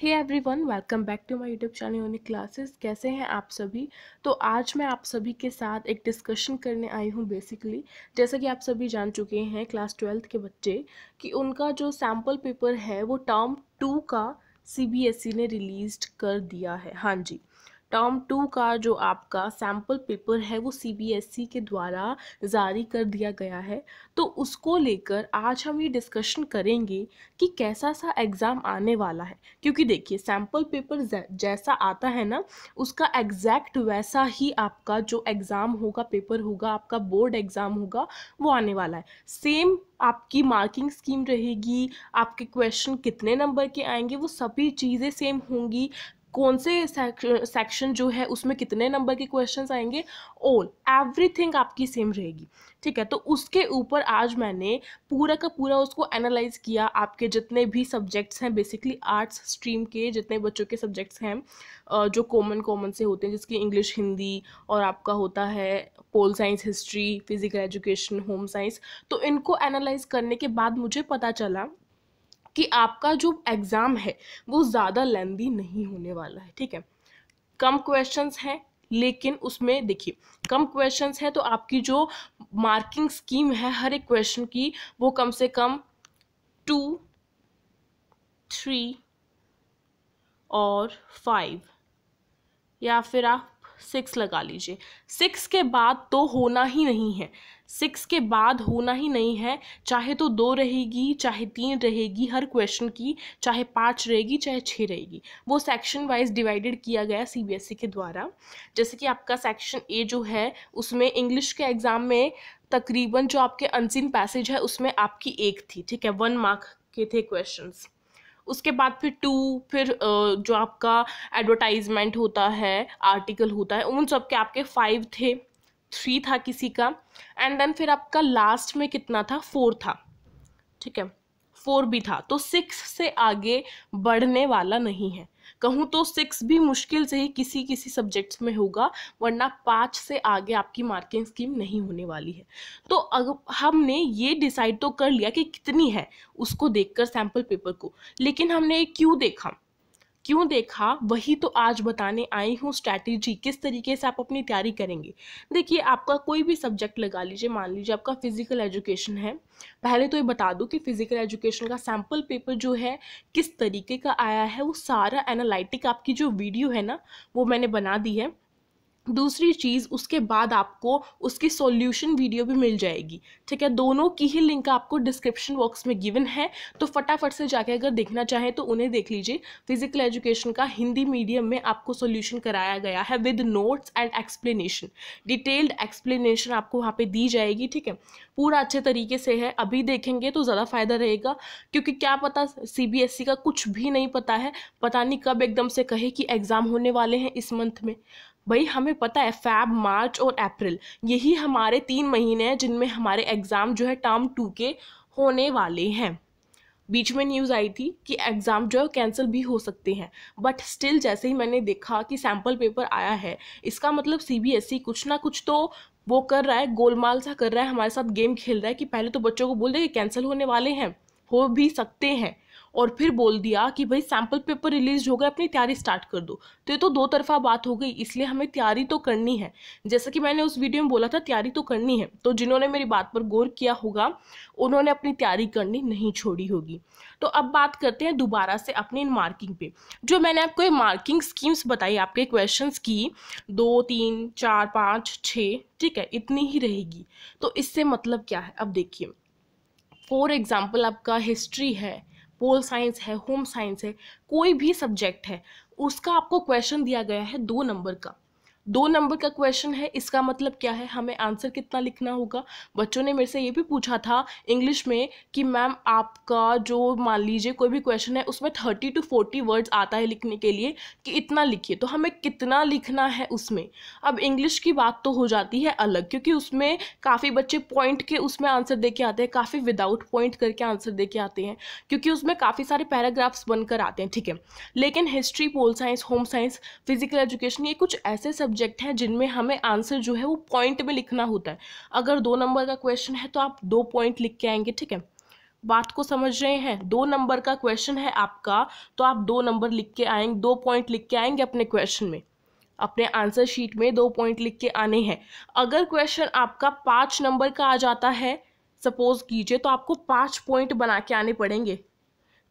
Hey one welcome back to my YouTube channel unique classes कैसे हैं आप सभी तो आज मैं आप सभी के साथ एक डिस्कशन करने आई हूँ बेसिकली जैसा कि आप सभी जान चुके हैं क्लास ट्वेल्थ के बच्चे कि उनका जो सैम्पल पेपर है वो टर्म टू का ई e ने रिलीज़ कर दिया है हाँ जी टर्म टू का जो आपका सैम्पल पेपर है वो सीबीएसई e के द्वारा जारी कर दिया गया है तो उसको लेकर आज हम ये डिस्कशन करेंगे कि कैसा सा एग्ज़ाम आने वाला है क्योंकि देखिए सैम्पल पेपर जैसा आता है ना उसका एग्जैक्ट वैसा ही आपका जो एग्ज़ाम होगा पेपर होगा आपका बोर्ड एग्ज़ाम होगा वो आने वाला है सेम आपकी मार्किंग स्कीम रहेगी आपके क्वेश्चन कितने नंबर के आएंगे वो सभी चीज़ें सेम होंगी कौन से सेक्शन जो है उसमें कितने नंबर के क्वेश्चंस आएंगे ऑल एवरीथिंग आपकी सेम रहेगी ठीक है तो उसके ऊपर आज मैंने पूरा का पूरा उसको एनालाइज किया आपके जितने भी सब्जेक्ट्स हैं बेसिकली आर्ट्स स्ट्रीम के जितने बच्चों के सब्जेक्ट्स हैं जो कॉमन कॉमन से होते हैं जिसकी इंग्लिश हिंदी और आपका होता है pol science history physical education home science तो इनको एनालाइज करने के बाद मुझे पता चला कि आपका जो एग्ज़ाम है वो ज़्यादा लेंदी नहीं होने वाला है ठीक है कम क्वेश्चंस हैं लेकिन उसमें देखिए कम क्वेश्चंस हैं तो आपकी जो मार्किंग स्कीम है हर एक क्वेश्चन की वो कम से कम टू थ्री और फाइव या फिर आप सिक्स लगा लीजिए सिक्स के बाद तो होना ही नहीं है सिक्स के बाद होना ही नहीं है चाहे तो दो रहेगी चाहे तीन रहेगी हर क्वेश्चन की चाहे पाँच रहेगी चाहे छः रहेगी वो सेक्शन वाइज डिवाइडेड किया गया ई e के द्वारा जैसे कि आपका सेक्शन ए जो है उसमें इंग्लिश के एग्ज़ाम में तकरीबन जो आपके अनसिन पैसेज है उसमें आपकी एक थी ठीक है वन मार्क के थे क्वेश्चंस उसके बाद फिर टू फिर जो आपका एडवर्टाइजमेंट होता है आर्टिकल होता है उन सब के आपके फाइव थे थ्री था किसी का एंड देन फिर आपका लास्ट में कितना था फोर था ठीक है फोर भी था तो सिक्स से आगे बढ़ने वाला नहीं है कहूँ तो सिक्स भी मुश्किल से ही किसी किसी सब्जेक्ट्स में होगा वरना पाँच से आगे आपकी मार्किंग स्कीम नहीं होने वाली है तो अगर हमने ये डिसाइड तो कर लिया कि कितनी है उसको देखकर सैंपल पेपर को लेकिन हमने क्यों देखा क्यों देखा वही तो आज बताने आई हूँ स्ट्रैटेजी किस तरीके से आप अपनी तैयारी करेंगे देखिए आपका कोई भी सब्जेक्ट लगा लीजिए मान लीजिए आपका फिजिकल एजुकेशन है पहले तो ये बता दूँ कि फिजिकल एजुकेशन का सैम्पल पेपर जो है किस तरीके का आया है वो सारा एनालिटिक आपकी जो वीडियो है ना वो मैंने बना दी है दूसरी चीज़ उसके बाद आपको उसकी सॉल्यूशन वीडियो भी मिल जाएगी ठीक है दोनों की ही लिंक आपको डिस्क्रिप्शन बॉक्स में गिवन है तो फटाफट से जाके अगर देखना चाहें तो उन्हें देख लीजिए फिजिकल एजुकेशन का हिंदी मीडियम में आपको सॉल्यूशन कराया गया है with notes and explanation detailed explanation आपको वहाँ पर दी जाएगी ठीक है पूरा अच्छे तरीके से है अभी देखेंगे तो ज़्यादा फ़ायदा रहेगा क्योंकि क्या पता सी e का कुछ भी नहीं पता है पता नहीं कब एकदम से कहे कि एग्ज़ाम होने वाले हैं इस मंथ में भाई हमें पता है फैब मार्च और अप्रैल यही हमारे तीन महीने हैं जिनमें हमारे एग्ज़ाम जो है टर्म टू के होने वाले हैं बीच में न्यूज़ आई थी कि एग्ज़ाम जो है कैंसिल भी हो सकते हैं बट स्टिल जैसे ही मैंने देखा कि सैम्पल पेपर आया है इसका मतलब सीबीएसई e कुछ ना कुछ तो वो कर रहा है गोलमाल सा कर रहा है हमारे साथ गेम खेल रहा है कि पहले तो बच्चों को बोल दे कि कैंसिल होने वाले हैं हो भी सकते हैं और फिर बोल दिया कि भाई सैम्पल पेपर रिलीज हो गए अपनी तैयारी स्टार्ट कर दो तो ये तो दो तरफा बात हो गई इसलिए हमें तैयारी तो करनी है जैसा कि मैंने उस वीडियो में बोला था तैयारी तो करनी है तो जिन्होंने मेरी बात पर गौर किया होगा उन्होंने अपनी तैयारी करनी नहीं छोड़ी होगी तो अब बात करते हैं दोबारा से अपनी मार्किंग पे जो मैंने आपको ये मार्किंग स्कीम्स बताई आपके क्वेश्चन की दो तीन चार पाँच छ ठीक है इतनी ही रहेगी तो इससे मतलब क्या है अब देखिए फॉर एग्जाम्पल आपका हिस्ट्री है पोल साइंस है होम साइंस है कोई भी सब्जेक्ट है उसका आपको क्वेश्चन दिया गया है दो नंबर का दो नंबर का क्वेश्चन है इसका मतलब क्या है हमें आंसर कितना लिखना होगा बच्चों ने मेरे से ये भी पूछा था इंग्लिश में कि मैम आपका जो मान लीजिए कोई भी क्वेश्चन है उसमें थर्टी टू फोर्टी वर्ड्स आता है लिखने के लिए कि इतना लिखिए तो हमें कितना लिखना है उसमें अब इंग्लिश की बात तो हो जाती है अलग क्योंकि उसमें काफ़ी बच्चे पॉइंट के उसमें आंसर दे के आते हैं काफ़ी विदाउट पॉइंट करके आंसर दे के आते हैं क्योंकि उसमें काफ़ी सारे पैराग्राफ्स बनकर आते हैं ठीक है लेकिन history pol science home science physical education ये कुछ ऐसे सब्जेक्ट सब्जेक्ट हैं जिनमें हमें आंसर जो है वो पॉइंट में लिखना होता है अगर दो नंबर का क्वेश्चन है तो आप दो पॉइंट लिख के आएंगे ठीक है बात को समझ रहे हैं दो नंबर का क्वेश्चन है आपका तो आप दो नंबर लिख के आएंगे दो पॉइंट लिख के आएंगे अपने क्वेश्चन में अपने आंसर शीट में दो पॉइंट लिख के आने हैं अगर क्वेश्चन आपका पाँच नंबर का आ जाता है सपोज कीजिए तो आपको पाँच पॉइंट बना के आने पड़ेंगे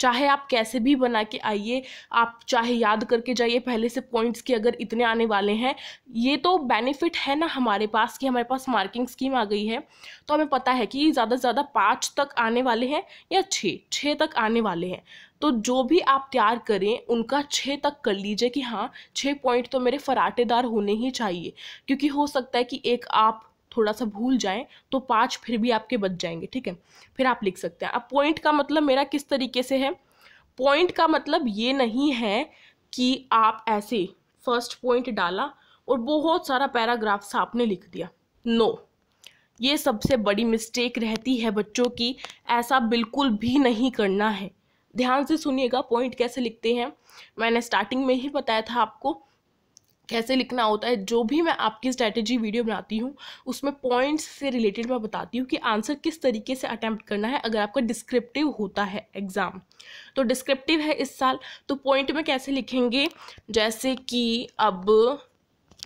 चाहे आप कैसे भी बना के आइए आप चाहे याद करके जाइए पहले से पॉइंट्स के अगर इतने आने वाले हैं ये तो बेनिफिट है ना हमारे पास कि हमारे पास मार्किंग स्कीम आ गई है तो हमें पता है कि ज़्यादा से ज़्यादा पाँच तक आने वाले हैं या छः छः तक आने वाले हैं तो जो भी आप तैयार करें उनका छः तक कर लीजिए कि हाँ छः पॉइंट तो मेरे फराटेदार होने ही चाहिए क्योंकि हो सकता है कि एक आप थोड़ा सा भूल जाएं तो पाँच फिर भी आपके बच जाएंगे ठीक है फिर आप लिख सकते हैं अब पॉइंट का मतलब मेरा किस तरीके से है पॉइंट का मतलब ये नहीं है कि आप ऐसे फर्स्ट पॉइंट डाला और बहुत सारा पैराग्राफ्स आपने लिख दिया नो no. ये सबसे बड़ी मिस्टेक रहती है बच्चों की ऐसा बिल्कुल भी नहीं करना है ध्यान से सुनिएगा पॉइंट कैसे लिखते हैं मैंने स्टार्टिंग में ही बताया था आपको कैसे लिखना होता है जो भी मैं आपकी स्ट्रैटेजी वीडियो बनाती हूँ उसमें पॉइंट्स से रिलेटेड मैं बताती हूँ कि आंसर किस तरीके से अटैम्प्ट करना है अगर आपका डिस्क्रिप्टिव होता है एग्ज़ाम तो डिस्क्रिप्टिव है इस साल तो पॉइंट में कैसे लिखेंगे जैसे कि अब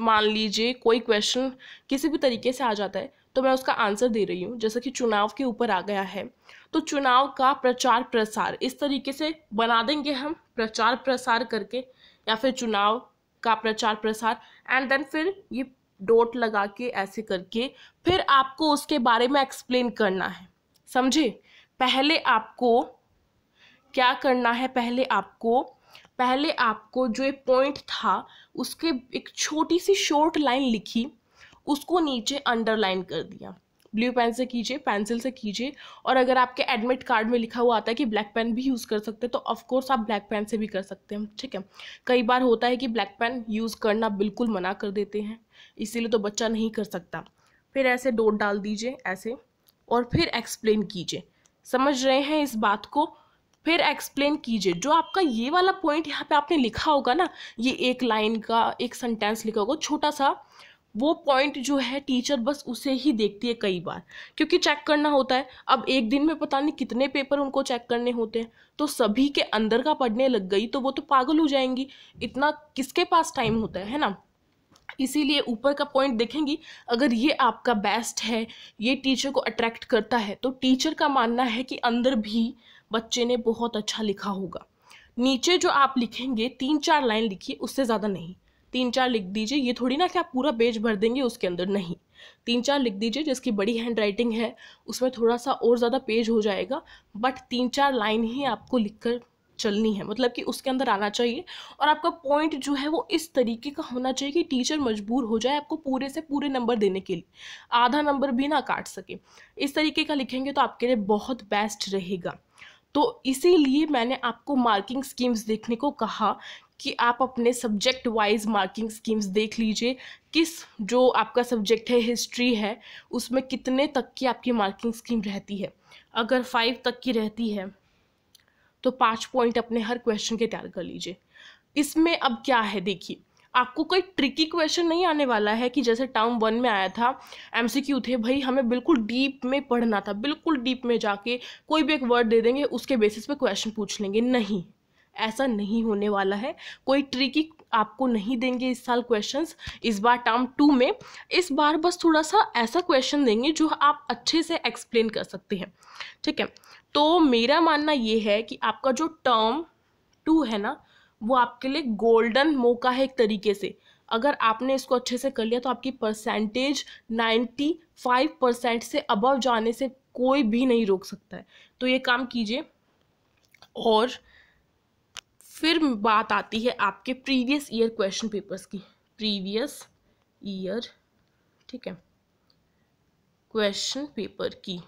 मान लीजिए कोई क्वेश्चन किसी भी तरीके से आ जाता है तो मैं उसका आंसर दे रही हूँ जैसे कि चुनाव के ऊपर आ गया है तो चुनाव का प्रचार प्रसार इस तरीके से बना देंगे हम प्रचार प्रसार करके या फिर चुनाव का प्रचार प्रसार एंड देन फिर ये डोट लगा के ऐसे करके फिर आपको उसके बारे में एक्सप्लेन करना है समझे पहले आपको क्या करना है पहले आपको पहले आपको जो एक पॉइंट था उसके एक छोटी सी शॉर्ट लाइन लिखी उसको नीचे अंडरलाइन कर दिया ब्लू पेन से कीजिए पेंसिल से कीजिए और अगर आपके एडमिट कार्ड में लिखा हुआ आता है कि ब्लैक पेन भी यूज़ कर सकते हैं तो ऑफकोर्स आप ब्लैक पेन से भी कर सकते हैं ठीक है कई बार होता है कि ब्लैक पेन यूज़ करना बिल्कुल मना कर देते हैं इसीलिए तो बच्चा नहीं कर सकता फिर ऐसे डोट डाल दीजिए ऐसे और फिर एक्सप्लेन कीजिए समझ रहे हैं इस बात को फिर एक्सप्लेन कीजिए जो आपका ये वाला पॉइंट यहाँ पे आपने लिखा होगा ना ये एक लाइन का एक सेंटेंस लिखा होगा छोटा सा वो पॉइंट जो है टीचर बस उसे ही देखती है कई बार क्योंकि चेक करना होता है अब एक दिन में पता नहीं कितने पेपर उनको चेक करने होते हैं तो सभी के अंदर का पढ़ने लग गई तो वो तो पागल हो जाएंगी इतना किसके पास टाइम होता है, है ना इसीलिए ऊपर का पॉइंट देखेंगी अगर ये आपका बेस्ट है ये टीचर को अट्रैक्ट करता है तो टीचर का मानना है कि अंदर भी बच्चे ने बहुत अच्छा लिखा होगा नीचे जो आप लिखेंगे तीन चार लाइन लिखिए उससे ज़्यादा नहीं तीन चार लिख दीजिए ये थोड़ी ना कि आप पूरा पेज भर देंगे उसके अंदर नहीं तीन चार लिख दीजिए जिसकी बड़ी हैंड राइटिंग है उसमें थोड़ा सा और ज़्यादा पेज हो जाएगा बट तीन चार लाइन ही आपको लिख कर चलनी है मतलब कि उसके अंदर आना चाहिए और आपका पॉइंट जो है वो इस तरीके का होना चाहिए कि टीचर मजबूर हो जाए आपको पूरे से पूरे नंबर देने के लिए आधा नंबर भी ना काट सके इस तरीके का लिखेंगे तो आपके लिए बहुत बेस्ट रहेगा तो इसीलिए मैंने आपको मार्किंग स्कीम्स देखने को कहा कि आप अपने सब्जेक्ट वाइज मार्किंग स्कीम्स देख लीजिए किस जो आपका सब्जेक्ट है हिस्ट्री है उसमें कितने तक की आपकी मार्किंग स्कीम रहती है अगर फाइव तक की रहती है तो पाँच पॉइंट अपने हर क्वेश्चन के तैयार कर लीजिए इसमें अब क्या है देखिए आपको कोई ट्रिकी क्वेश्चन नहीं आने वाला है कि जैसे टर्म वन में आया था एम थे भाई हमें बिल्कुल डीप में पढ़ना था बिल्कुल डीप में जाके कोई भी एक वर्ड दे देंगे उसके बेसिस पे क्वेश्चन पूछ लेंगे नहीं ऐसा नहीं होने वाला है कोई ट्रिकी आपको नहीं देंगे इस साल क्वेश्चंस इस बार टर्म टू में इस बार बस थोड़ा सा ऐसा क्वेश्चन देंगे जो आप अच्छे से एक्सप्लेन कर सकते हैं ठीक है तो मेरा मानना ये है कि आपका जो टर्म टू है ना वो आपके लिए गोल्डन मौका है एक तरीके से अगर आपने इसको अच्छे से कर लिया तो आपकी परसेंटेज नाइन्टी फाइव परसेंट से अबव जाने से कोई भी नहीं रोक सकता है तो ये काम कीजिए और फिर बात आती है आपके प्रीवियस ईयर क्वेश्चन पेपर्स की प्रीवियस ईयर ठीक है क्वेश्चन पेपर की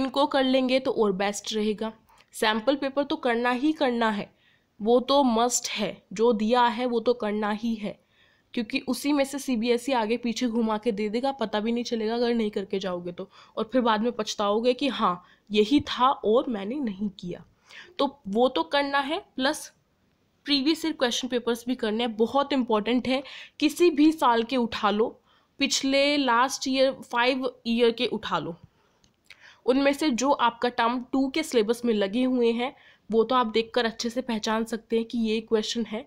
इनको कर लेंगे तो और बेस्ट रहेगा सैम्पल पेपर तो करना ही करना है वो तो मस्ट है जो दिया है वो तो करना ही है क्योंकि उसी में से सीबीएसई e आगे पीछे घुमा के दे देगा पता भी नहीं चलेगा अगर नहीं करके जाओगे तो और फिर बाद में पछताओगे कि हाँ यही था और मैंने नहीं किया तो वो तो करना है plus previous year question papers भी करने हैं बहुत इंपॉर्टेंट है किसी भी साल के उठा लो पिछले लास्ट ईयर फाइव ईयर के उठा लो उनमें से जो आपका टर्म टू के सिलेबस में लगे हुए हैं वो तो आप देखकर अच्छे से पहचान सकते हैं कि ये क्वेश्चन है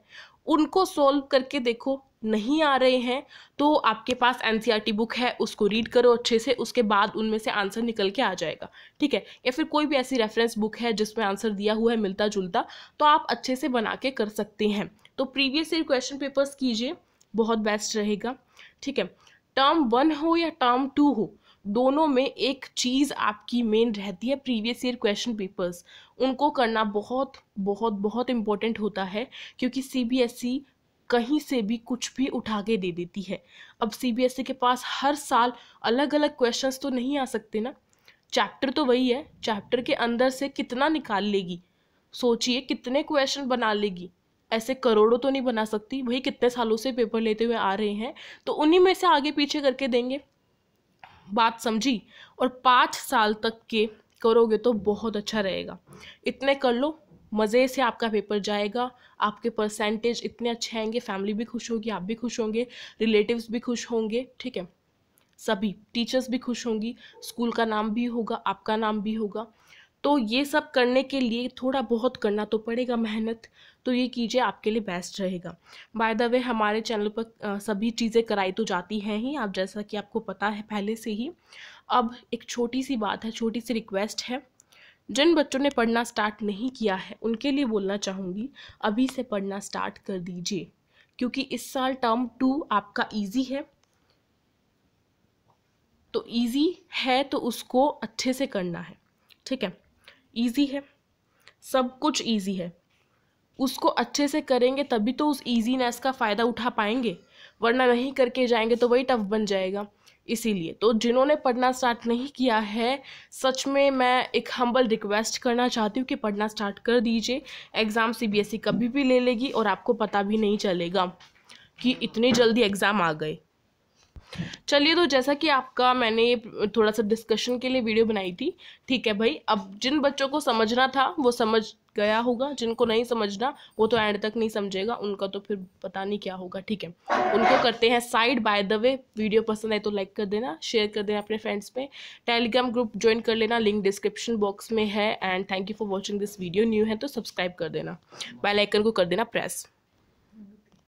उनको सॉल्व करके देखो नहीं आ रहे हैं तो आपके पास एन बुक e है उसको रीड करो अच्छे से उसके बाद उनमें से आंसर निकल के आ जाएगा ठीक है या फिर कोई भी ऐसी रेफरेंस बुक है जिसमें आंसर दिया हुआ है मिलता जुलता तो आप अच्छे से बना के कर सकते हैं तो प्रीवियस ईयर क्वेश्चन पेपर्स कीजिए बहुत बेस्ट रहेगा ठीक है टर्म वन हो या टर्म टू हो दोनों में एक चीज़ आपकी मेन रहती है प्रीवियस ईयर क्वेश्चन पेपर्स उनको करना बहुत बहुत बहुत इम्पोर्टेंट होता है क्योंकि सी बी एस ई कहीं से भी कुछ भी उठा के दे देती है अब सीबीएसई e के पास हर साल अलग अलग क्वेश्चंस तो नहीं आ सकते ना चैप्टर तो वही है चैप्टर के अंदर से कितना निकाल लेगी सोचिए कितने क्वेश्चन बना लेगी ऐसे करोड़ों तो नहीं बना सकती वही कितने सालों से पेपर लेते हुए आ रहे हैं तो उन्हीं में से आगे पीछे करके देंगे बात समझी और पाँच साल तक के करोगे तो बहुत अच्छा रहेगा इतने कर लो मज़े से आपका पेपर जाएगा आपके परसेंटेज इतने अच्छे आएंगे फैमिली भी खुश होगी आप भी खुश होंगे रिलेटिव्स भी खुश होंगे ठीक है सभी टीचर्स भी खुश होंगी स्कूल का नाम भी होगा आपका नाम भी होगा तो ये सब करने के लिए थोड़ा बहुत करना तो पड़ेगा मेहनत तो ये कीजिए आपके लिए बेस्ट रहेगा बाय द वे हमारे चैनल पर सभी चीज़ें कराई तो जाती हैं ही आप जैसा कि आपको पता है पहले से ही अब एक छोटी सी बात है छोटी सी रिक्वेस्ट है जिन बच्चों ने पढ़ना स्टार्ट नहीं किया है उनके लिए बोलना चाहूँगी अभी से पढ़ना स्टार्ट कर दीजिए क्योंकि इस साल टर्म टू आपका ईजी है तो ईजी है तो उसको अच्छे से करना है ठीक है ईजी है सब कुछ ईजी है उसको अच्छे से करेंगे तभी तो उस ईजीनेस का फ़ायदा उठा पाएंगे वरना नहीं करके जाएंगे तो वही टफ बन जाएगा इसीलिए तो जिन्होंने पढ़ना स्टार्ट नहीं किया है सच में मैं एक हम्बल रिक्वेस्ट करना चाहती हूँ कि पढ़ना स्टार्ट कर दीजिए एग्ज़ाम सीबीएसई e कभी भी ले लेगी और आपको पता भी नहीं चलेगा कि इतनी जल्दी एग्ज़ाम आ गए चलिए तो जैसा कि आपका मैंने ये थोड़ा सा डिस्कशन के लिए वीडियो बनाई थी ठीक है भाई अब जिन बच्चों को समझना था वो समझ गया होगा जिनको नहीं समझना वो तो एंड तक नहीं समझेगा उनका तो फिर पता नहीं क्या होगा ठीक है उनको करते हैं side by the way video पसंद आए तो लाइक कर देना शेयर कर देना अपने फ्रेंड्स में टेलीग्राम ग्रुप ज्वाइन कर लेना लिंक डिस्क्रिप्शन बॉक्स में है and thank you for watching this video new है तो सब्सक्राइब कर देना बेलाइकन को कर देना प्रेस